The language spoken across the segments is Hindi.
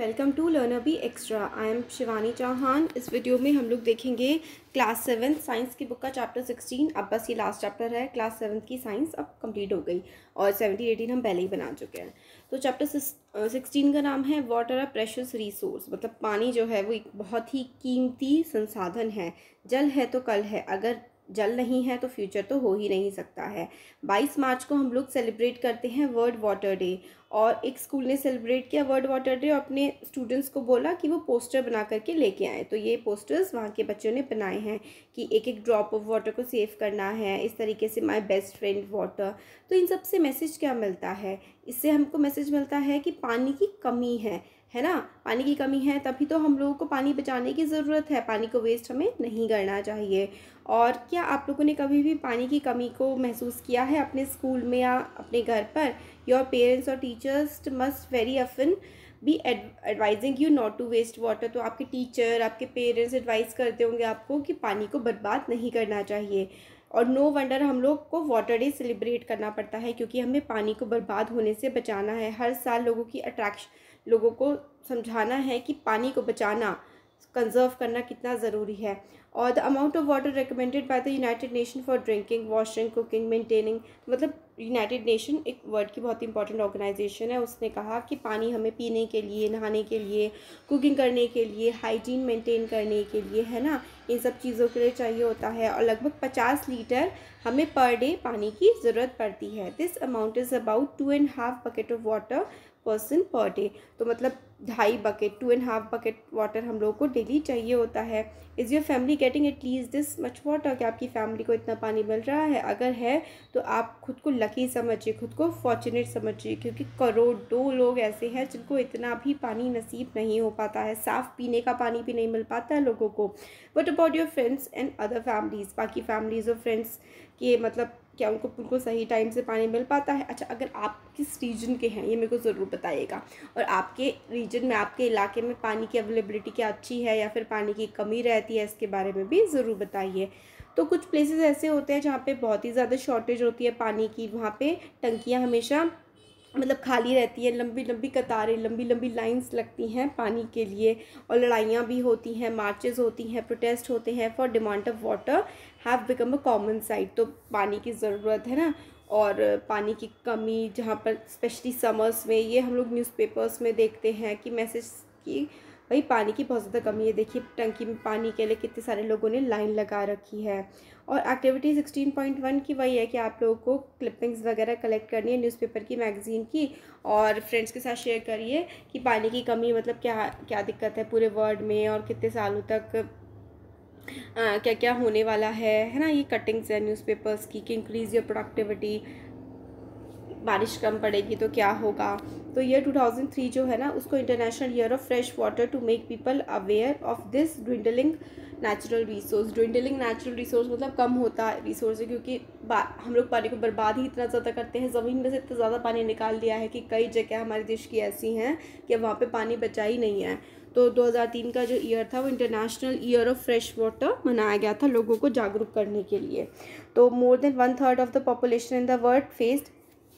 welcome to learner B extra I am Shivani Chauhan इस वीडियो में हम लोग देखेंगे क्लास सेवन साइंस की बुक का चैप्टर सिक्सटीन अब बस ये लास्ट चैप्टर है क्लास सेवन की साइंस अब कंप्लीट हो गई और सेवनटीन एटीन हम पहले ही बना चुके हैं तो चैप्टर सिक्सटीन का नाम है वाटर आर प्रेशस रिसोर्स मतलब पानी जो है वो एक बहुत ही कीमती संसाधन है जल है तो कल है अगर जल नहीं है तो फ्यूचर तो हो ही नहीं सकता है 22 मार्च को हम लोग सेलिब्रेट करते हैं वर्ल्ड वाटर डे और एक स्कूल ने सेलिब्रेट किया वर्ल्ड वाटर डे और अपने स्टूडेंट्स को बोला कि वो पोस्टर बना करके लेके आए तो ये पोस्टर्स वहाँ के बच्चों ने बनाए हैं कि एक एक ड्रॉप ऑफ वाटर को सेव करना है इस तरीके से माई बेस्ट फ्रेंड वाटर तो इन सबसे मैसेज क्या मिलता है इससे हमको मैसेज मिलता है कि पानी की कमी है है ना पानी की कमी है तभी तो हम लोगों को पानी बचाने की ज़रूरत है पानी को वेस्ट हमें नहीं करना चाहिए और क्या आप लोगों ने कभी भी पानी की कमी को महसूस किया है अपने स्कूल में या अपने घर पर योर पेरेंट्स और teachers must very often be advising you not to waste water तो आपके टीचर आपके पेरेंट्स एडवाइस करते होंगे आपको कि पानी को बर्बाद नहीं करना चाहिए और नो no वंडर हम लोग को वाटर डे सेलिब्रेट करना पड़ता है क्योंकि हमें पानी को बर्बाद होने से बचाना है हर साल लोगों की अट्रैक्शन लोगों को समझाना है कि पानी को बचाना कंजर्व करना कितना ज़रूरी है और the amount of water recommended by the United Nation for drinking washing cooking maintaining मतलब यूनाइटेड नेशन एक वर्ल्ड की बहुत इंपॉर्टेंट ऑर्गेनाइजेशन है उसने कहा कि पानी हमें पीने के लिए नहाने के लिए कुकिंग करने के लिए हाइजीन मेंटेन करने के लिए है ना इन सब चीज़ों के लिए चाहिए होता है और लगभग पचास लीटर हमें पर डे पानी की ज़रूरत पड़ती है this amount is about two and half bucket of water person per day तो मतलब ढाई bucket two and half bucket water हम लोगों को डेली चाहिए होता है is your family getting at least this much water कि आपकी फैमिली को इतना पानी मिल रहा है अगर है तो आप खुद को लकी समझिए खुद को फॉर्चुनेट समझिए क्योंकि करोड़ों लोग ऐसे हैं जिनको इतना भी पानी नसीब नहीं हो पाता है साफ़ पीने का पानी भी नहीं मिल पाता है लोगों को but about your friends and other families बाकी फैमिलीज़ और फ्रेंड्स के मतलब क्या उनको बिल्कुल सही टाइम से पानी मिल पाता है अच्छा अगर आप किस रीजन के हैं ये मेरे को ज़रूर बताइएगा और आपके रीजन में आपके इलाके में पानी की अवेलेबिलिटी क्या अच्छी है या फिर पानी की कमी रहती है इसके बारे में भी ज़रूर बताइए तो कुछ प्लेसेस ऐसे होते हैं जहाँ पे बहुत ही ज़्यादा शॉर्टेज होती है पानी की वहाँ पे टंकियाँ हमेशा मतलब खाली रहती है लंबी लंबी कतारें लंबी लंबी लाइंस लगती हैं पानी के लिए और लड़ाइयाँ भी होती हैं मार्चेज़ होती हैं प्रोटेस्ट होते हैं for demand of water have become a common sight तो पानी की ज़रूरत है ना और पानी की कमी जहाँ पर स्पेशली समर्स में ये हम लोग न्यूज़पेपर्स में देखते हैं कि मैसेज की वही पानी की बहुत ज़्यादा कमी है देखिए टंकी में पानी के लिए कितने सारे लोगों ने लाइन लगा रखी है और एक्टिविटी सिक्सटीन पॉइंट वन की वही है कि आप लोगों को क्लिपिंग्स वगैरह कलेक्ट करनी है न्यूज़पेपर की मैगज़ीन की और फ्रेंड्स के साथ शेयर करिए कि पानी की कमी मतलब क्या क्या दिक्कत है पूरे वर्ल्ड में और कितने सालों तक आ, क्या क्या होने वाला है है ना ये कटिंग्स है न्यूज़पेपर्स की कि इंक्रीज़ योर प्रोडक्टिविटी बारिश कम पड़ेगी तो क्या होगा तो ईयर 2003 जो है ना उसको international year of fresh water to make people aware of this dwindling natural resource dwindling natural resource मतलब कम होता है रिसोर्स क्योंकि हम लोग पानी को बर्बाद ही इतना ज़्यादा करते हैं ज़मीन में से इतना ज़्यादा पानी निकाल दिया है कि कई जगह हमारे देश की ऐसी हैं कि वहाँ पर पानी बचा ही नहीं है तो 2003 का जो ईयर था वो international year of fresh water मनाया गया था लोगों को जागरूक करने के लिए तो more than one third of the population in the world faced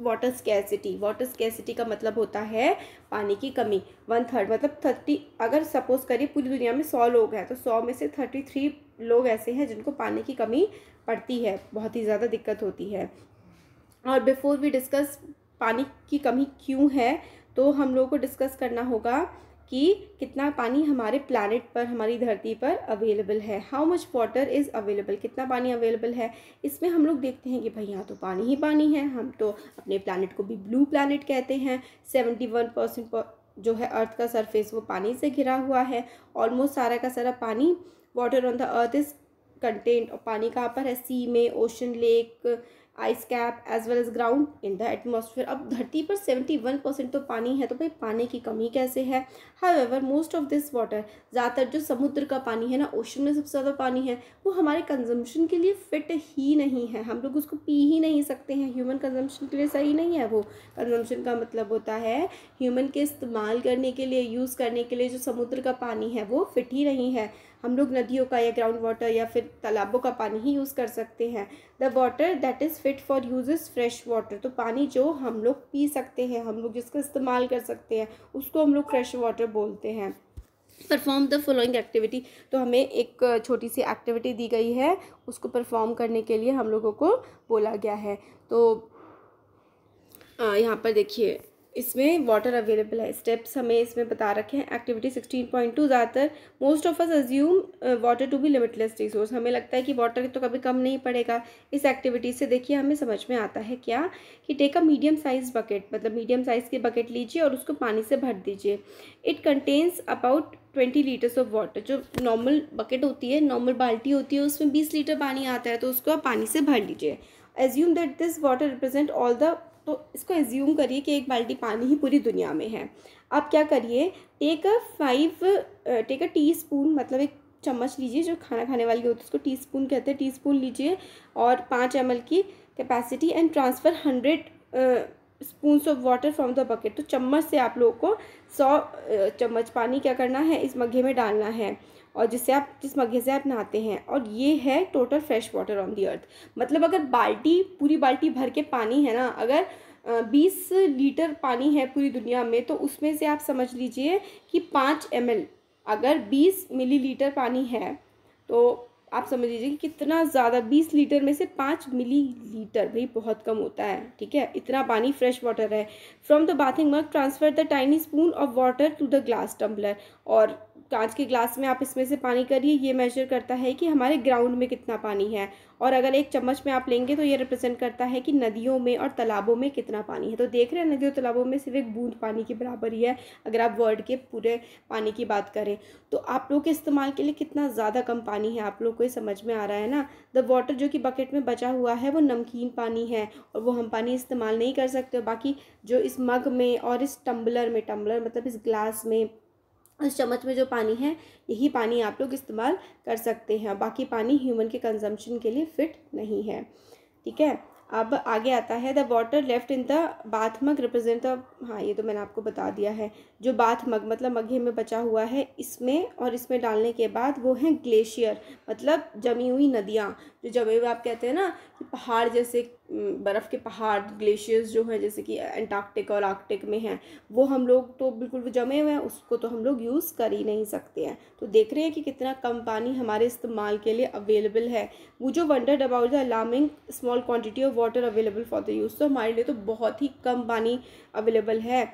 water scarcity water scarcity का मतलब होता है पानी की कमी वन थर्ड मतलब थर्टी अगर सपोज करिए पूरी दुनिया में सौ लोग हैं तो सौ में से थर्टी थ्री लोग ऐसे हैं जिनको पानी की कमी पड़ती है बहुत ही ज़्यादा दिक्कत होती है और बिफोर वी डिस्कस पानी की कमी क्यों है तो हम लोगों को डिस्कस करना होगा कि कितना पानी हमारे प्लानट पर हमारी धरती पर अवेलेबल है how much water is available कितना पानी अवेलेबल है इसमें हम लोग देखते हैं कि भाई यहाँ तो पानी ही पानी है हम तो अपने प्लानट को भी ब्लू प्लानट कहते हैं सेवेंटी वन परसेंट जो है अर्थ का सरफेस वो पानी से घिरा हुआ है ऑलमोस्ट सारा का सारा पानी water on the earth is content और पानी कहाँ पर है सी में ocean lake ice cap as well as ground in the atmosphere अब धरती पर सेवेंटी वन परसेंट तो पानी है तो भाई पानी की कमी कैसे है however most of this water ज़्यादातर जो समुद्र का पानी है ना ओशन में सबसे ज़्यादा पानी है वो हमारे कंजम्पशन के लिए फिट ही नहीं है हम लोग उसको पी ही नहीं सकते हैं ह्यूमन कंजम्पशन के लिए सही नहीं है वो कंजम्पशन का मतलब होता है ह्यूमन के इस्तेमाल करने के लिए यूज़ करने के लिए जो समुद्र का पानी है वो फिट ही नहीं है हम लोग नदियों का या ग्राउंड वाटर या फिर तालाबों का पानी ही यूज़ कर सकते हैं the water that is fit for uses fresh water तो पानी जो हम लोग पी सकते हैं हम लोग जिसका इस्तेमाल कर सकते हैं उसको हम लोग फ्रेश वाटर बोलते हैं परफॉर्म द फॉलोइंग एक्टिविटी तो हमें एक छोटी सी एक्टिविटी दी गई है उसको परफॉर्म करने के लिए हम लोगों को बोला गया है तो यहाँ पर देखिए इसमें वाटर अवेलेबल है स्टेप्स हमें इसमें बता रखे हैं एक्टिविटी सिक्सटीन पॉइंट टू ज़्यादातर most of us assume water to be limitless resource हमें लगता है कि वाटर तो कभी कम नहीं पड़ेगा इस एक्टिविटी से देखिए हमें समझ में आता है क्या कि take a medium size bucket मतलब मीडियम साइज़ की बकेट लीजिए और उसको पानी से भर दीजिए it contains about twenty liters of water जो नॉर्मल बकेट होती है नॉर्मल बाल्टी होती है उसमें बीस लीटर पानी आता है तो उसको आप पानी से भर लीजिए assume that this water represent all the तो इसको एज्यूम करिए कि एक बाल्टी पानी ही पूरी दुनिया में है आप क्या करिए take a five take a teaspoon मतलब एक चम्मच लीजिए जो खाना खाने वाली होती है उसको टी स्पून कहते हैं टी स्पून लीजिए और पाँच एम की capacity and transfer hundred spoon of water from the bucket तो चम्मच से आप लोगों को सौ चम्मच पानी क्या करना है इस मग्घे में डालना है और जिससे आप जिस मग्घे से आप नहाते हैं और ये है total fresh water on the earth मतलब अगर बाल्टी पूरी बाल्टी भर के पानी है ना अगर बीस लीटर पानी है पूरी दुनिया में तो उसमें से आप समझ लीजिए कि पाँच एम अगर बीस मिलीलीटर पानी है तो आप समझ लीजिए कि कितना ज़्यादा बीस लीटर में से पाँच मिली लीटर भाई बहुत कम होता है ठीक है इतना पानी फ्रेश वाटर है from the bathing mug transfer the tiny spoon of water to the glass tumbler और कांच के ग्लास में आप इसमें से पानी करिए ये मेजर करता है कि हमारे ग्राउंड में कितना पानी है और अगर एक चम्मच में आप लेंगे तो ये रिप्रेजेंट करता है कि नदियों में और तालाबों में कितना पानी है तो देख रहे हैं नदियों तालाबों में सिर्फ एक बूंद पानी के बराबर ही है अगर आप वर्ड के पूरे पानी की बात करें तो आप लोग के इस्तेमाल के लिए कितना ज़्यादा कम पानी है आप लोग को ये समझ में आ रहा है ना द वाटर जो कि बकेट में बचा हुआ है वो नमकीन पानी है और वो हम पानी इस्तेमाल नहीं कर सकते बाकी जो इस मग में और इस टम्बलर में टम्बलर मतलब इस ग्लास में उस चम्मच में जो पानी है यही पानी आप लोग इस्तेमाल कर सकते हैं बाकी पानी ह्यूमन के कंजम्पशन के लिए फिट नहीं है ठीक है अब आगे आता है the water left in the bath mug represent the हाँ ये तो मैंने आपको बता दिया है जो बाथ मग मतलब मगे में बचा हुआ है इसमें और इसमें डालने के बाद वो है ग्लेशियर मतलब जमी हुई नदियाँ जो जमे हुए आप कहते हैं ना कि पहाड़ जैसे बर्फ़ के पहाड़ ग्लेशियर्स जो हैं जैसे कि एंटार्क्टिक और आर्कटिक में हैं वो हम लोग तो बिल्कुल जमे हुए हैं उसको तो हम लोग यूज़ कर ही नहीं सकते हैं तो देख रहे हैं कि कितना कम पानी हमारे इस्तेमाल के लिए अवेलेबल है वो जो wonder about the alarming small quantity of water available for the use तो हमारे लिए तो बहुत ही कम पानी अवेलेबल है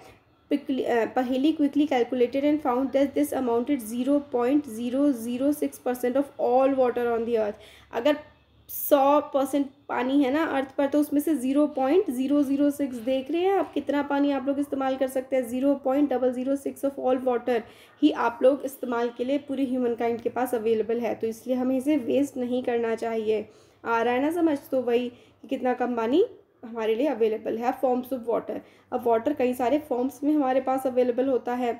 पहली quickly calculated that this amounted zero point zero zero six percent of all water on the earth अगर सौ परसेंट पानी है ना अर्थ पर तो उसमें से zero point zero zero six देख रहे हैं आप कितना पानी आप लोग इस्तेमाल कर सकते हैं zero point double zero six of all water ही आप लोग इस्तेमाल के लिए पूरी ह्यूमन काइंड के पास अवेलेबल है तो इसलिए हमें इसे वेस्ट नहीं करना चाहिए आ रहा है ना समझ तो वही कि कितना कम पानी हमारे लिए अवेलेबल है फॉर्म्स ऑफ वाटर अब वाटर कई सारे फॉर्म्स में हमारे पास अवेलेबल होता है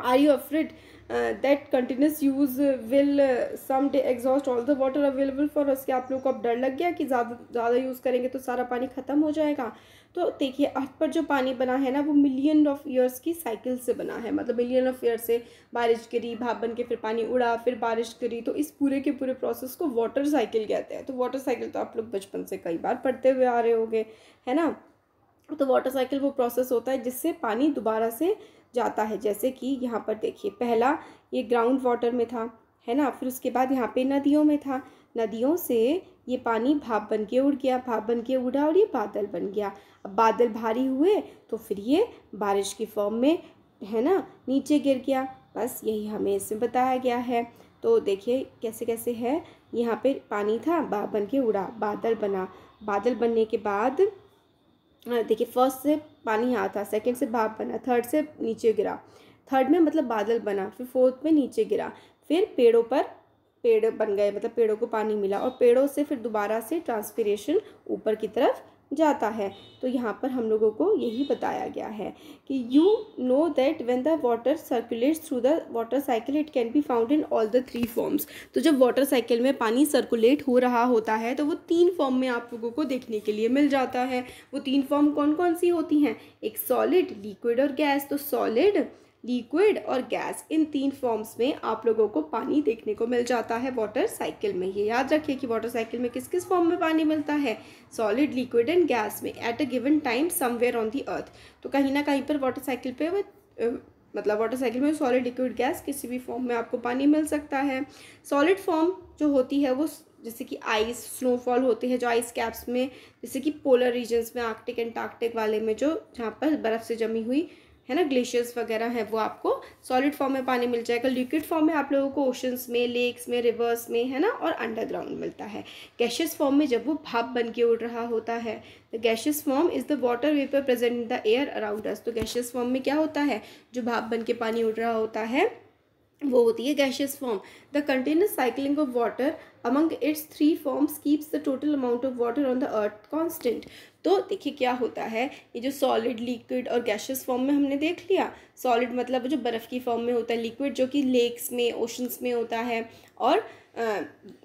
are you afraid uh, that continuous use will uh, someday exhaust all the water available for us आप लोगों को अब डर लग गया कि ज़्यादा ज़्यादा यूज़ करेंगे तो सारा पानी ख़त्म हो जाएगा तो देखिए अर्थ पर जो पानी बना है ना वो मिलियन ऑफ ईयर्स की साइकिल से बना है मतलब मिलियन ऑफ ईयर से बारिश गिरी भाप बन के फिर पानी उड़ा फिर बारिश गिरी तो इस पूरे के पूरे प्रोसेस को वाटर साइकिल कहते हैं तो वाटर साइकिल तो आप लोग बचपन से कई बार पढ़ते हुए आ रहे होंगे है ना तो वाटर साइकिल वो प्रोसेस होता है जिससे पानी दोबारा से जाता है जैसे कि यहाँ पर देखिए पहला ये ग्राउंड वाटर में था है ना फिर उसके बाद यहाँ पे नदियों में था नदियों से ये पानी भाप बन के उड़ गया भाप बन के उड़ा और ये बादल बन गया अब बादल भारी हुए तो फिर ये बारिश की फॉर्म में है ना नीचे गिर गया बस यही हमें इसमें बताया गया है तो देखिए कैसे कैसे है यहाँ पे पानी था भाप बन के उड़ा बादल बना बादल बनने के बाद देखिए फर्स्ट से पानी आता था सेकेंड से भाप बना थर्ड से नीचे गिरा थर्ड में मतलब बादल बना फिर फोर्थ में नीचे गिरा फिर पेड़ों पर पेड़ बन गए मतलब पेड़ों को पानी मिला और पेड़ों से फिर दोबारा से ट्रांसपीरेशन ऊपर की तरफ जाता है तो यहाँ पर हम लोगों को यही बताया गया है कि you know that when the water circulates through the water cycle it can be found in all the three forms तो जब वाटर साइकिल में पानी सर्कुलेट हो रहा होता है तो वो तीन फॉर्म में आप लोगों को देखने के लिए मिल जाता है वो तीन फॉर्म कौन कौन सी होती हैं एक सॉलिड लिक्विड और गैस तो सॉलिड लिक्विड और गैस इन तीन फॉर्म्स में आप लोगों को पानी देखने को मिल जाता है वाटर साइकिल में ये याद रखिए कि वाटर साइकिल में किस किस फॉर्म में पानी मिलता है सॉलिड लिक्विड एंड गैस में at a given time somewhere on the earth तो कहीं ना कहीं पर वाटर साइकिल पे मतलब वाटर साइकिल में सॉलिड लिक्विड गैस किसी भी फॉर्म में आपको पानी मिल सकता है सॉलिड फॉर्म जो होती है वो जैसे कि आइस स्नोफॉल होते हैं जो आइस कैप्स में जैसे कि पोलर रीजन्स में आर्कटिक एंटार्कटिक वाले में जो जहाँ पर बर्फ़ से जमी हुई है ना ग्लेशियर्स वगैरह हैं वो आपको सॉलिड फॉर्म में पानी मिल जाएगा लिक्विड फॉर्म में आप लोगों को ओशंस में लेक्स में रिवर्स में है ना और अंडरग्राउंड मिलता है गैशियस फॉर्म में जब वो भाप बन के उड़ रहा होता है the gaseous form is the water vapour present in the air around us तो गैशियस फॉर्म में क्या होता है जो भाप बन के पानी उड़ रहा होता है वो होती है gaseous form the continuous cycling of water among its three forms keeps the total amount of water on the earth constant तो देखिए क्या होता है ये जो सॉलिड लिक्विड और गैशियस फॉर्म में हमने देख लिया सॉलिड मतलब जो बर्फ़ की फॉर्म में होता है लिक्विड जो कि लेक्स में ओशंस में होता है और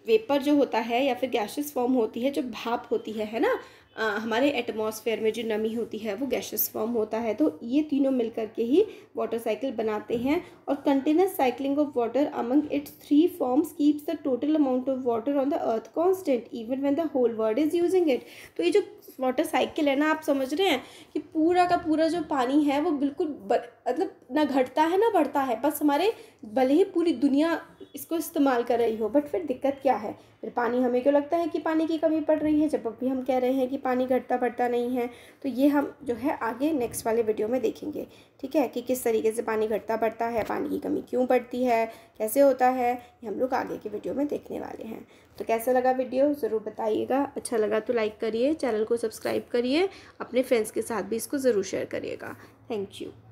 वेपर जो होता है या फिर गैशियस फॉर्म होती है जो भाप होती है है ना आ, हमारे एटमॉस्फेयर में जो नमी होती है वो गैशेस फॉर्म होता है तो ये तीनों मिलकर के ही वाटर साइकिल बनाते हैं और continuous cycling of water among its three forms keeps the total amount of water on the earth constant even when the whole world is using it तो ये जो वाटर साइकिल है ना आप समझ रहे हैं कि पूरा का पूरा जो पानी है वो बिल्कुल मतलब ना घटता है ना बढ़ता है बस हमारे भले ही पूरी दुनिया इसको इस्तेमाल कर रही हो बट फिर दिक्कत क्या है फिर पानी हमें क्यों लगता है कि पानी की कमी पड़ रही है जब अभी हम कह रहे हैं कि पानी घटता बढ़ता नहीं है तो ये हम जो है आगे नेक्स्ट वाले वीडियो में देखेंगे ठीक है कि किस तरीके से पानी घटता बढ़ता है पानी की कमी क्यों पड़ती है कैसे होता है ये हम लोग आगे के वीडियो में देखने वाले हैं तो कैसा लगा वीडियो ज़रूर बताइएगा अच्छा लगा तो लाइक करिए चैनल को सब्सक्राइब करिए अपने फ्रेंड्स के साथ भी इसको ज़रूर शेयर करिएगा थैंक यू